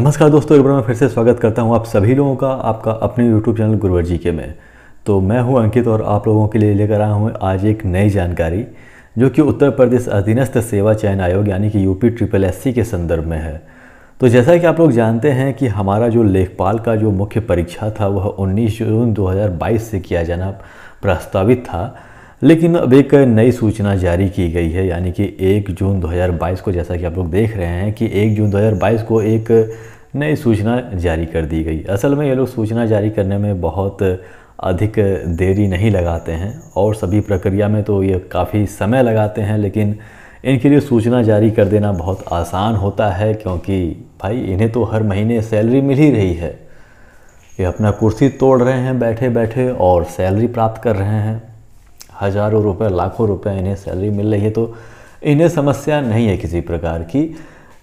नमस्कार दोस्तों एक बार मैं फिर से स्वागत करता हूं आप सभी लोगों का आपका अपने यूट्यूब चैनल गुरुवर जी के में तो मैं हूं अंकित और आप लोगों के लिए लेकर आया हूं आज एक नई जानकारी जो कि उत्तर प्रदेश अधीनस्थ सेवा चयन आयोग यानी कि यूपी ट्रिपल एस के संदर्भ में है तो जैसा कि आप लोग जानते हैं कि हमारा जो लेखपाल का जो मुख्य परीक्षा था वह उन्नीस जून दो से किया जाना प्रस्तावित था लेकिन अब एक नई सूचना जारी की गई है यानी कि 1 जून 2022 को जैसा कि आप लोग देख रहे हैं कि 1 जून 2022 को एक नई सूचना जारी कर दी गई असल में ये लोग सूचना जारी करने में बहुत अधिक देरी नहीं लगाते हैं और सभी प्रक्रिया में तो ये काफ़ी समय लगाते हैं लेकिन इनके लिए सूचना जारी कर देना बहुत आसान होता है क्योंकि भाई इन्हें तो हर महीने सैलरी मिल ही रही है ये अपना कुर्सी तोड़ रहे हैं बैठे बैठे और सैलरी प्राप्त कर रहे हैं हज़ारों रुपए लाखों रुपए इन्हें सैलरी मिल रही है तो इन्हें समस्या नहीं है किसी प्रकार की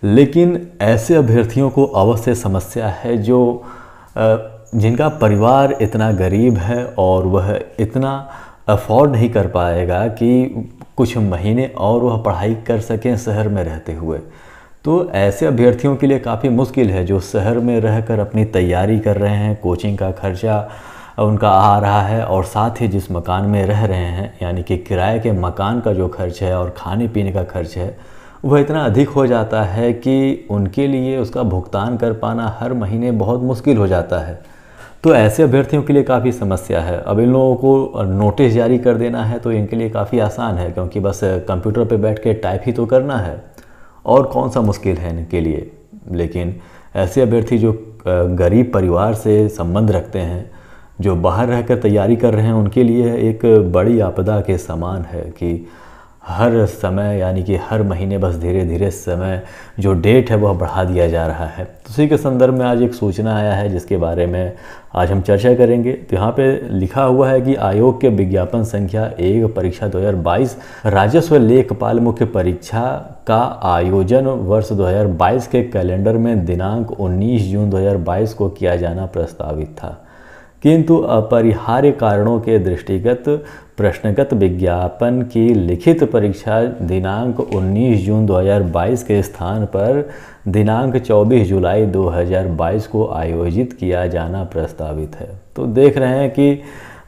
लेकिन ऐसे अभ्यर्थियों को अवश्य समस्या है जो जिनका परिवार इतना गरीब है और वह इतना अफोर्ड नहीं कर पाएगा कि कुछ महीने और वह पढ़ाई कर सकें शहर में रहते हुए तो ऐसे अभ्यर्थियों के लिए काफ़ी मुश्किल है जो शहर में रहकर अपनी तैयारी कर रहे हैं कोचिंग का खर्चा उनका आ रहा है और साथ ही जिस मकान में रह रहे हैं यानी कि किराए के मकान का जो खर्च है और खाने पीने का खर्च है वह इतना अधिक हो जाता है कि उनके लिए उसका भुगतान कर पाना हर महीने बहुत मुश्किल हो जाता है तो ऐसे अभ्यर्थियों के लिए काफ़ी समस्या है अब इन लोगों को नोटिस जारी कर देना है तो इनके लिए काफ़ी आसान है क्योंकि बस कंप्यूटर पर बैठ के टाइप ही तो करना है और कौन सा मुश्किल है इनके लिए लेकिन ऐसे अभ्यर्थी जो गरीब परिवार से संबंध रखते हैं जो बाहर रहकर तैयारी कर रहे हैं उनके लिए एक बड़ी आपदा के समान है कि हर समय यानी कि हर महीने बस धीरे धीरे समय जो डेट है वह बढ़ा दिया जा रहा है उसी तो के संदर्भ में आज एक सूचना आया है जिसके बारे में आज हम चर्चा करेंगे तो यहाँ पे लिखा हुआ है कि आयोग के विज्ञापन संख्या एक परीक्षा 2022 राजस्व लेखपाल मुख्य परीक्षा का आयोजन वर्ष 2022 के कैलेंडर में दिनांक 19 जून 2022 को किया जाना प्रस्तावित था किंतु अपरिहार्य कारणों के दृष्टिगत प्रश्नगत विज्ञापन की लिखित परीक्षा दिनांक 19 जून 2022 के स्थान पर दिनांक 24 जुलाई 2022 को आयोजित किया जाना प्रस्तावित है तो देख रहे हैं कि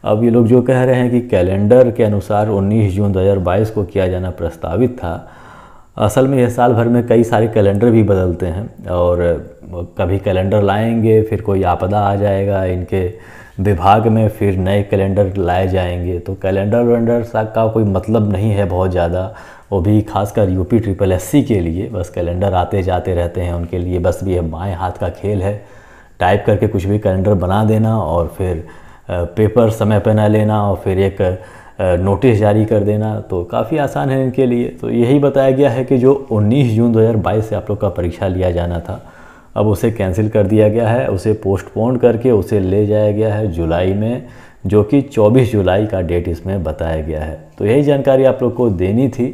अब ये लोग जो कह रहे हैं कि कैलेंडर के अनुसार 19 जून 2022 को किया जाना प्रस्तावित था असल में यह साल भर में कई सारे कैलेंडर भी बदलते हैं और कभी कैलेंडर लाएंगे फिर कोई आपदा आ जाएगा इनके विभाग में फिर नए कैलेंडर लाए जाएंगे तो कैलेंडर वेलेंडर का कोई मतलब नहीं है बहुत ज़्यादा वो भी खासकर यूपी ट्रिपल एस सी के लिए बस कैलेंडर आते जाते रहते हैं उनके लिए बस भी यह बाएँ हाथ का खेल है टाइप करके कुछ भी कैलेंडर बना देना और फिर पेपर समय पर ना लेना और फिर एक नोटिस जारी कर देना तो काफ़ी आसान है इनके लिए तो यही बताया गया है कि जो 19 जून 2022 से आप लोग का परीक्षा लिया जाना था अब उसे कैंसिल कर दिया गया है उसे पोस्टपोन करके उसे ले जाया गया है जुलाई में जो कि 24 जुलाई का डेट इसमें बताया गया है तो यही जानकारी आप लोग को देनी थी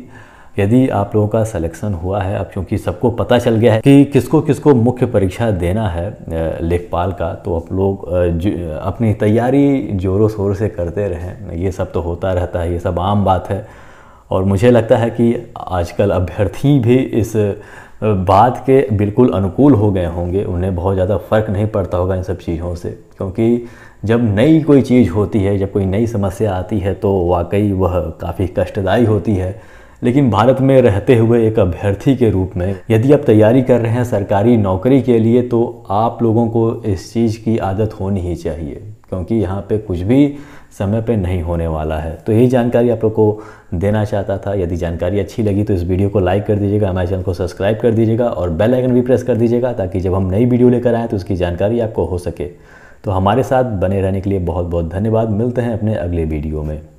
यदि आप लोगों का सिलेक्शन हुआ है अब क्योंकि सबको पता चल गया है कि किसको किसको मुख्य परीक्षा देना है लेखपाल का तो आप लोग अपनी तैयारी जोरों शोर से करते रहें ये सब तो होता रहता है ये सब आम बात है और मुझे लगता है कि आजकल अभ्यर्थी भी इस बात के बिल्कुल अनुकूल हो गए होंगे उन्हें बहुत ज़्यादा फ़र्क नहीं पड़ता होगा इन सब चीज़ों से क्योंकि जब नई कोई चीज़ होती है जब कोई नई समस्या आती है तो वाकई वह काफ़ी कष्टदायी होती है लेकिन भारत में रहते हुए एक अभ्यर्थी के रूप में यदि आप तैयारी कर रहे हैं सरकारी नौकरी के लिए तो आप लोगों को इस चीज़ की आदत होनी ही चाहिए क्योंकि यहाँ पे कुछ भी समय पे नहीं होने वाला है तो यही जानकारी आप लोग को देना चाहता था यदि जानकारी अच्छी लगी तो इस वीडियो को लाइक कर दीजिएगा हमारे चैनल को सब्सक्राइब कर दीजिएगा और बेल आइकन भी प्रेस कर दीजिएगा ताकि जब हम नई वीडियो लेकर आएँ तो उसकी जानकारी आपको हो सके तो हमारे साथ बने रहने के लिए बहुत बहुत धन्यवाद मिलते हैं अपने अगले वीडियो में